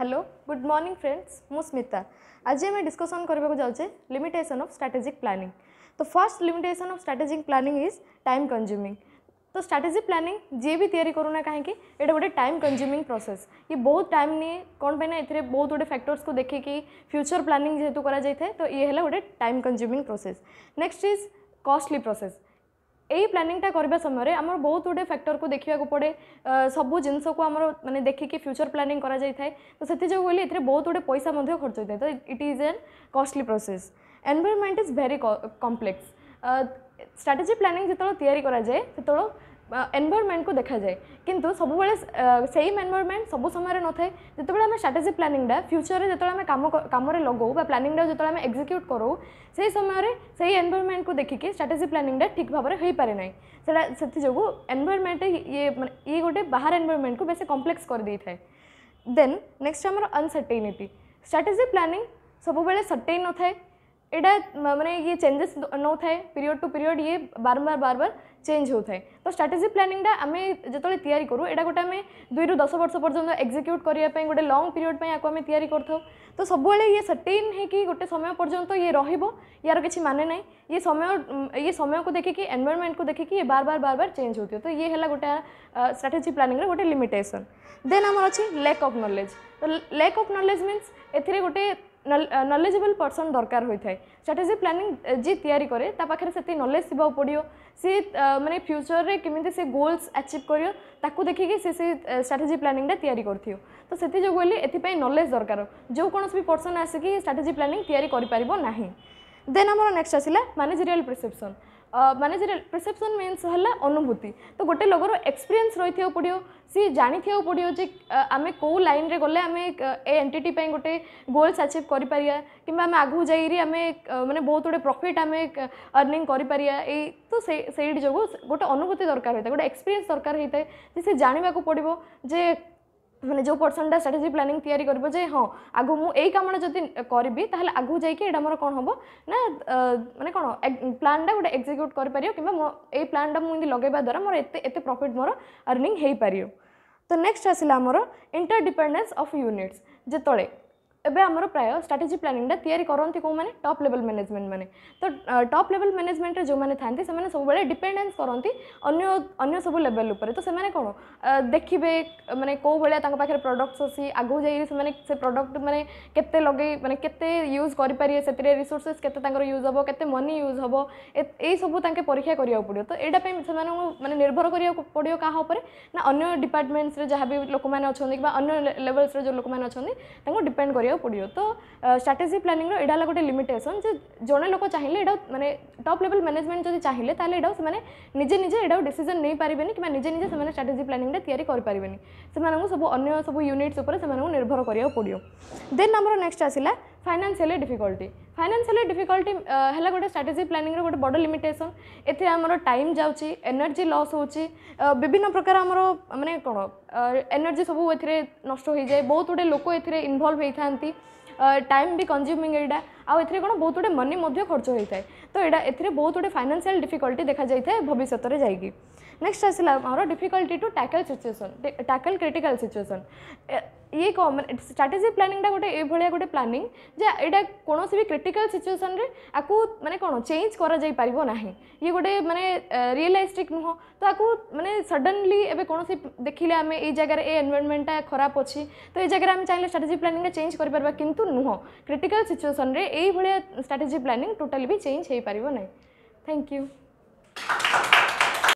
hello good morning friends ମୁଁ ସ୍ମିତା ଆଜି ଆମେ ଡିସ୍କସନ୍ କରିବାକୁ ଯାଉଛେ ଲିମିଟେସନ୍ ଅଫ୍ ଷ୍ଟ୍ରାଟେଜିକ୍ ପ୍ଲାନିଂ ତ first limitation of strategic planning is time consuming ତ ଷ୍ଟ୍ରାଟେଜିକ୍ ପ୍ଲାନିଂ ଯିଏ ବି ତିଆରି କରୁନା କାହିଁକି ଏଇଟା ଗୋଟେ ଟାଇମ୍ କନ୍ଜ୍ୟୁମିଂ ପ୍ରୋସେସ୍ ଇଏ ବହୁତ ଟାଇମ୍ ନିଏ କ'ଣ ପାଇଁ ନା ଏଥିରେ ବହୁତ ଗୋଟେ ଫ୍ୟାକ୍ଟର୍ସକୁ ଦେଖିକି ଫ୍ୟୁଚର୍ ପ୍ଲାନିଂ ଯେହେତୁ କରାଯାଇଥାଏ ତ ଇଏ ହେଲା ଗୋଟେ time consuming process next is costly process এই প্ল্যানিংটা করা সময় আমার বহুত গুড়ে ফ্যাক্টর কু দেখা পড়ে সবু জিনিস কু আমার মানে দেখিকি ফ্যুচর প্ল্যানিং করা যাই থাকে তো সেজন্য কহিলি এতে বহুত গুড়ে পয়সা খরচ হয়ে থাকে তো it is an costly process environment is very complex strategy planning যেত তৈরি করা যায় সেতবে ଏନ୍ଭାରମେଣ୍ଟକୁ ଦେଖାଯାଏ କିନ୍ତୁ ସବୁବେଳେ ସେମ୍ ଏନ୍ଭାରମେଣ୍ଟ ସବୁ ସମୟରେ ନଥାଏ ଯେତେବେଳେ ଆମେ ଷ୍ଟ୍ରାଟେଜି ପ୍ଲାନିଂଟା ଫ୍ୟୁଚରରେ ଯେତେବେଳେ ଆମେ କାମ କାମରେ ଲଗାଉ ବା ପ୍ଲାନିଂଟା ଯେତେବେଳେ ଆମେ ଏକ୍ଜିକ୍ୟୁଟ୍ କରୁ ସେହି ସମୟରେ ସେହି ଏନ୍ଭାରମେଣ୍ଟକୁ ଦେଖିକି ଷ୍ଟ୍ରାଟେଜି ପ୍ଲାନିଂଟା ଠିକ୍ ଭାବରେ ହୋଇପାରେ ନାହିଁ ସେଟା ସେଥିଯୋଗୁଁ ଏନ୍ଭାରମେଣ୍ଟ ଇଏ ମାନେ ଇଏ ଗୋଟେ ବାହାର ଏନ୍ଭାରମେଣ୍ଟକୁ ବେଶୀ କମ୍ପ୍ଲେକ୍ସ କରିଦେଇଥାଏ ଦେନ୍ ନେକ୍ସଟ ଆମର ଅନସର୍ଟେନିଟି ଷ୍ଟ୍ରାଟେଜି ପ୍ଲାନିଂ ସବୁବେଳେ ସର୍ଟେନ୍ ନଥାଏ यहाँ मैंने ये चेंजेस न थाए पीरियड टू पीरियड ये बार बार बार बार चेंज होता है तो स्ट्राटेजी प्लानिंगटा आम जो या करूँ एटा गोटे आम दुई रु दस वर्ष पर्यटन एक्जिक्यूट करने गोटे लंग पीरियड या तो सब ये सेटेन है गोटे समय पर्यटन तो ये रार कि माने ना ये समय ये समय को देखिक एनवैरमेंट को देखिक ये बार बार बार बार चेंज होती है तो ये है गोटे स्ट्राटेजी तो प्लानिंग गोटे लिमिटेसन देन आमर अच्छे लैक अफ नलेज तो लैक अफ नलेज मीन्स ए गोटे ନଲେଜେବଲ୍ ପର୍ସନ୍ ଦରକାର ହୋଇଥାଏ ଷ୍ଟ୍ରାଟେଜି ପ୍ଲାନିଂ ଯିଏ ତିଆରି କରେ ତା ପାଖରେ ସେତିକି ନଲେଜ ଥିବାକୁ ପଡ଼ିବ ସିଏ ମାନେ ଫ୍ୟୁଚରରେ କେମିତି ସେ ଗୋଲ୍ସ ଆଚିଭ୍ କରିବ ତାକୁ ଦେଖିକି ସେ ସେ ଷ୍ଟ୍ରାଟେଜି ପ୍ଲାନିଂଟା ତିଆରି କରିଥିବ ତ ସେଥିଯୋଗୁଁ ବୋଲି ଏଥିପାଇଁ ନଲେଜ ଦରକାର ଯେଉଁ କୌଣସି ବି ପର୍ସନ୍ ଆସିକି ଷ୍ଟ୍ରାଟେଜି ପ୍ଲାନିଂ ତିଆରି କରିପାରିବ ନାହିଁ ଦେନ୍ ଆମର ନେକ୍ସଟ ଆସିଲା managerial perception managerial perception means হল অনুভূতি তো গোটে লোকর এক্সপিরিয়েন্স রয়েছে পড়িও সি জাঁথিয়া পড়িও যে আমি কেউ লাইনরে গলে আমি এ এন্টিটি পাই গোটে গোলস আচিভ করে পারিয়া কিংবা আমি আগুক যাই আমি মানে বহুত গোটে প্রফিট আমি অর্নিং করে পারিয়া এই তো সেইটি যোগ গোটে অনুভূতি দরকার হয়ে থাকে গোটে এক্সপিরিয়েন্স দরকার হয়ে থাকে যে সে জাঁয়া পড়ব যে মানে যে পর্সনটা স্ট্রাটেজি প্ল্যানিং তৈরি করব যে হ্যাঁ আগু মু এই কামটা যদি করবি তাহলে আগু যাই এটা মোর কোণ হব না মানে কোণ প্ল্যানটা গোটে এক্সিকিউট করে পারিও কিংবা এই প্ল্যানটা মু লগাইবা দ্বারা মোর এতে এতে প্রফিট মোর আর্নিং হয়ে পারিও তো নেক্সট আসলে আমার ইন্টরডিপেন্ডেন্স অফ ইউনিটস যেতবে ଏବେ ଆମର ପ୍ରାୟ ଷ୍ଟ୍ରାଟେଜି ପ୍ଲାନିଂଟା ତିଆରି କରନ୍ତି କେଉଁମାନେ ଟପ୍ ଲେଭଲ୍ ମ୍ୟାନେଜମେଣ୍ଟ ମାନେ ତ ଟପ୍ ଲେଭଲ୍ ମ୍ୟାନେଜମେଣ୍ଟରେ ଯେଉଁମାନେ ଥାନ୍ତି ସେମାନେ ସବୁବେଳେ ଡିପେଣ୍ଡେନ୍ସ କରନ୍ତି ଅନ୍ୟ ଅନ୍ୟ ସବୁ ଲେଭଲ୍ ଉପରେ ତ ସେମାନେ କ'ଣ ଦେଖିବେ ମାନେ କେଉଁ ଭଳିଆ ତାଙ୍କ ପାଖରେ ପ୍ରଡ଼କ୍ଟସ୍ ଅଛି ଆଗକୁ ଯାଇକି ସେମାନେ ସେ ପ୍ରଡ଼କ୍ଟ ମାନେ କେତେ ଲଗେଇ ମାନେ କେତେ ୟୁଜ୍ କରିପାରିବେ ସେଥିରେ ରିସୋର୍ସେସ୍ କେତେ ତାଙ୍କର ୟୁଜ୍ ହେବ କେତେ ମନି ୟୁଜ୍ ହେବ ଏଇସବୁ ତାଙ୍କେ ପରୀକ୍ଷା କରିବାକୁ ପଡ଼ିବ ତ ଏଇଟା ପାଇଁ ସେମାନଙ୍କୁ ମାନେ ନିର୍ଭର କରିବାକୁ ପଡ଼ିବ କାହା ଉପରେ ନା ଅନ୍ୟ ଡିପାର୍ଟମେଣ୍ଟସରେ ଯାହା ବି ଲୋକମାନେ ଅଛନ୍ତି କିମ୍ବା ଅନ୍ୟ ଲେଭଲ୍ସରେ ଯେଉଁ ଲୋକମାନେ ଅଛନ୍ତି ତାଙ୍କୁ ଡିପେଣ୍ଡ କରିବାକୁ କରିବାକୁ ପଡ଼ିବ ତ ଷ୍ଟ୍ରାଟେଜି ପ୍ଲାନିଂର ଏଇଟା ହେଲା ଗୋଟେ ଲିମିଟେସନ୍ ଯେ ଜଣେ ଲୋକ ଚାହିଁଲେ ଏଇଟା ମାନେ ଟପ୍ ଲେଭଲ୍ ମ୍ୟାନେଜମେଣ୍ଟ ଯଦି ଚାହିଁଲେ ତାହେଲେ ଏଇଟା ସେମାନେ ନିଜେ ନିଜେ ଏଇଟା ଡିସିଜନ୍ ନେଇପାରିବେନି କିମ୍ବା ନିଜେ ନିଜେ ସେମାନେ ଷ୍ଟ୍ରାଟେଜି ପ୍ଲାନିଂଟା ତିଆରି କରିପାରିବେନି ସେମାନଙ୍କୁ ସବୁ ଅନ୍ୟ ସବୁ ୟୁନିଟ୍ସ ଉପରେ ସେମାନଙ୍କୁ ନିର୍ଭର କରିବାକୁ ପଡ଼ିବ ଦେନ୍ ଆମର ନେକ୍ସଟ ଆସିଲା ଫାଇନାନ୍ସିଆଲି ଡିଫିକଲ୍ଟି ଫାଇନାନ୍ସିଆଲି ଡିଫିକଲ୍ଟି ହେଲା ଗୋଟେ ଷ୍ଟ୍ରାଟେଜି ପ୍ଲାନିଂର ଗୋଟେ ବଡ଼ ଲିମିଟେସନ୍ ଏଥିରେ ଆମର ଟାଇମ୍ ଯାଉଛି ଏନର୍ଜି ଲସ୍ ହେଉଛି ବିଭିନ୍ନ ପ୍ରକାର ଆମର ମାନେ କ'ଣ ଏନର୍ଜି ସବୁ ଏଥିରେ ନଷ୍ଟ ହୋଇଯାଏ ବହୁତ ଗୁଡ଼ିଏ ଲୋକ ଏଥିରେ ଇନଭଲ୍ଭ ହୋଇଥାନ୍ତି ଟାଇମ୍ ବି କନ୍ଜ୍ୟୁମିଂ ଏଇଟା ଆଉ ଏଥିରେ କ'ଣ ବହୁତ ଗୁଡ଼ିଏ ମନି ମଧ୍ୟ ଖର୍ଚ୍ଚ ହୋଇଥାଏ ତ ଏଇଟା ଏଥିରେ ବହୁତ ଗୁଡ଼ିଏ ଫାଇନାନ୍ସିଆଲ ଡିଫିକଲ୍ଟି ଦେଖାଯାଇଥାଏ ଭବିଷ୍ୟତରେ ଯାଇକି ନେକ୍ସଟ ଆସିଲା ଆମର difficulty to tackle situation tackle critical situation ଇଏ କ'ଣ ମାନେ ଷ୍ଟ୍ରାଟେଜି ପ୍ଲାନିଂଟା ଗୋଟେ ଏଭଳିଆ ଗୋଟେ ପ୍ଲାନିଂ ଯେ ଏଇଟା କୌଣସି ବି କ୍ରିଟିକାଲ ସିଚୁଏସନ୍ରେ ଆକୁ ମାନେ କ'ଣ ଚେଞ୍ଜ କରାଯାଇପାରିବ ନାହିଁ ଇଏ ଗୋଟେ ମାନେ ରିଏଲାଇଷ୍ଟିକ୍ ନୁହଁ ତ ଆକୁ ମାନେ ସଡନ୍ଲି ଏବେ କୌଣସି ଦେଖିଲେ ଆମେ ଏଇ ଜାଗାରେ ଏ ଏନଭାରମେଣ୍ଟଟା ଖରାପ ଅଛି ତ ଏଇ ଜାଗାରେ ଆମେ ଚାହିଁଲେ ଷ୍ଟ୍ରାଟେଜି ପ୍ଲାନିଂଟା ଚେଞ୍ଜ କରିପାରିବା କିନ୍ତୁ ନୁହଁ କ୍ରିଟିକାଲ ସିଚୁଏସନ୍ରେ ଏଇଭଳିଆ ଷ୍ଟ୍ରାଟେଜି ପ୍ଲାନିଂ ଟୋଟାଲି ବି ଚେଞ୍ଜ ହୋଇପାରିବ ନାହିଁ ଥ୍ୟାଙ୍କ ୟୁ